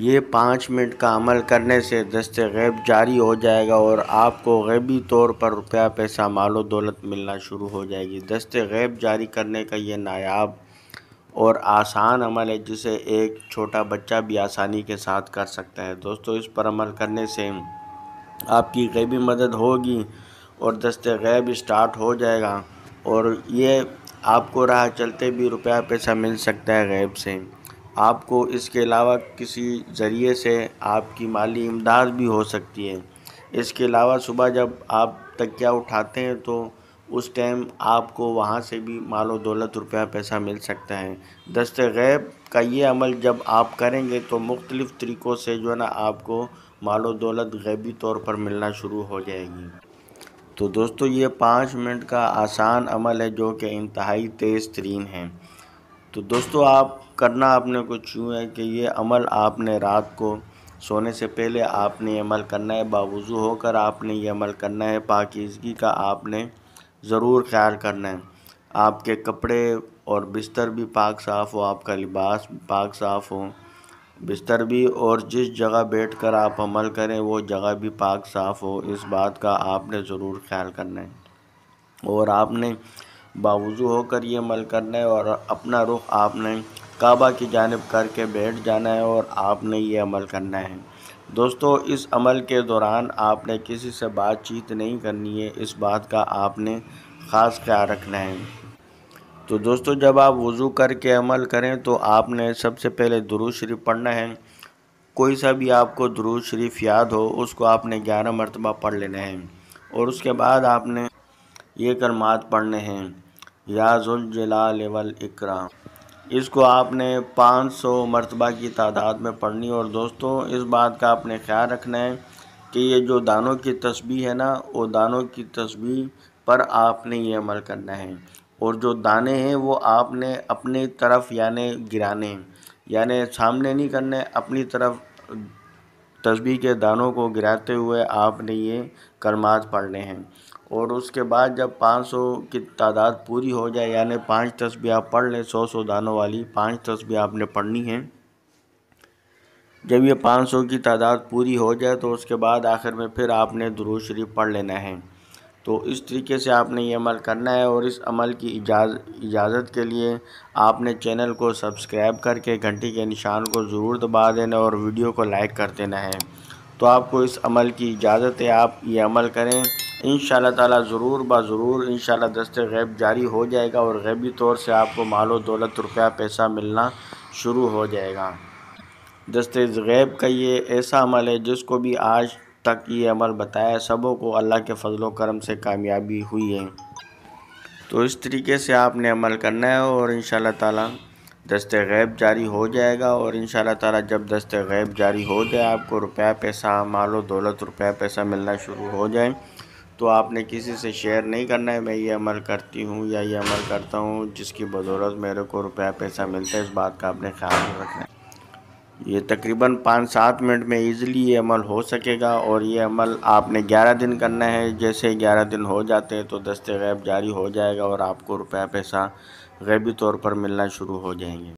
ये पाँच मिनट का अमल करने से दस्त गैब जारी हो जाएगा और आपको गैबी तौर पर रुपया पैसा मालो दौलत मिलना शुरू हो जाएगी दस्त गैब जारी करने का ये नायाब और आसान अमल है जिसे एक छोटा बच्चा भी आसानी के साथ कर सकता है दोस्तों इस पर अमल करने से आपकी गैबी मदद होगी और दस्त गैब स्टार्ट हो जाएगा और ये आपको राह चलते भी रुपया पैसा मिल सकता है गैब से आपको इसके अलावा किसी ज़रिए से आपकी माली इमदाद भी हो सकती है इसके अलावा सुबह जब आप तकिया उठाते हैं तो उस टाइम आपको वहाँ से भी मालो दौलत रुपया पैसा मिल सकता है दस्त गैब का ये अमल जब आप करेंगे तो मुख्तलिफ़ तरीक़ों से जो है ना आपको मालो दौलत गैबी तौर पर मिलना शुरू हो जाएगी तो दोस्तों ये पाँच मिनट का आसान अमल है जो कि इंतहाई तेज़ तरीन है तो दोस्तों आप करना आपने कुछ यूँ है कि ये अमल आपने रात को सोने से पहले आपने ये अमल करना है बावजू होकर आपने ये अमल करना है पाकिजगी का आपने ज़रूर ख्याल करना है आपके कपड़े और बिस्तर भी पाक साफ़ हो आपका लिबास पाक साफ़ हो बिस्तर भी और जिस जगह बैठकर आप अमल करें वो जगह भी पाक साफ़ हो इस बात का आपने ज़रूर ख्याल करना है और आपने बावजू होकर ये अमल करना है और अपना रुख आपने काबा की जानब करके बैठ जाना है और आपने ये अमल करना है दोस्तों इस अमल के दौरान आपने किसी से बातचीत नहीं करनी है इस बात का आपने ख़ास ख्याल रखना है तो दोस्तों जब आप वज़ू करके अमल करें तो आपने सबसे पहले दरूज शरीफ पढ़ना है कोई सा भी आपको दरूज शरीफ याद हो उसको आपने ग्यारह मरतबा पढ़ लेना है और उसके बाद आपने ये कलमात पढ़ने हैं याजुल जलाल वल इकराम इसको आपने 500 मरतबा की तादाद में पढ़नी और दोस्तों इस बात का आपने ख्याल रखना है कि ये जो दानों की तस्वीर है ना वो दानों की तस्वीर पर आपने ये अमल करना है और जो दाने हैं वो आपने अपनी तरफ यानि गिराने यानि सामने नहीं करने अपनी तरफ तस्बी के दानों को गिराते हुए आपने ये कर्माज पढ़ने हैं और उसके बाद जब 500 की तादाद पूरी हो जाए यानी पांच तस्बी आप पढ़ लें सौ सौ दानों वाली पांच तस्बी आपने पढ़नी है जब ये 500 की तादाद पूरी हो जाए तो उसके बाद आखिर में फिर आपने दुरूद शरीफ पढ़ लेना है तो इस तरीके से आपने ये अमल करना है और इस अमल की इजाज़ इजाज़त के लिए आपने चैनल को सब्सक्राइब करके घंटी के निशान को ज़रूर दबा देना और वीडियो को लाइक कर देना है तो आपको इस अमल की इजाज़त है आप ये अमल करें इन ताला ज़रूर बरूर ज़रूर इन दस्त गैब जारी हो जाएगा और गैबी तौर से आपको मालो दौलत रुपया पैसा मिलना शुरू हो जाएगा दस्त गैब का ये ऐसा अमल है जिसको भी आज तक ये अमल बताया सबों को अल्लाह के फजलो करम से कामयाबी हुई है तो इस तरीके से आपने अमल करना है और इन ताला दस्त गैब जारी हो जाएगा और इन ताला जब दस्त गैब जारी हो जाए आपको रुपया पैसा मालो दौलत रुपया पैसा मिलना शुरू हो जाए तो आपने किसी से शेयर नहीं करना है मैं ये अमल करती हूँ या ये अमल करता हूँ जिसकी बदौलत मेरे को रुपया पैसा मिलता है इस बात का आपने ख्याल रखना है ये तकरीबन पाँच सात मिनट में इजीली ये अमल हो सकेगा और ये अमल आपने ग्यारह दिन करना है जैसे ग्यारह दिन हो जाते हैं तो दस्ते गैब जारी हो जाएगा और आपको रुपया पैसा गैबी तौर पर मिलना शुरू हो जाएंगे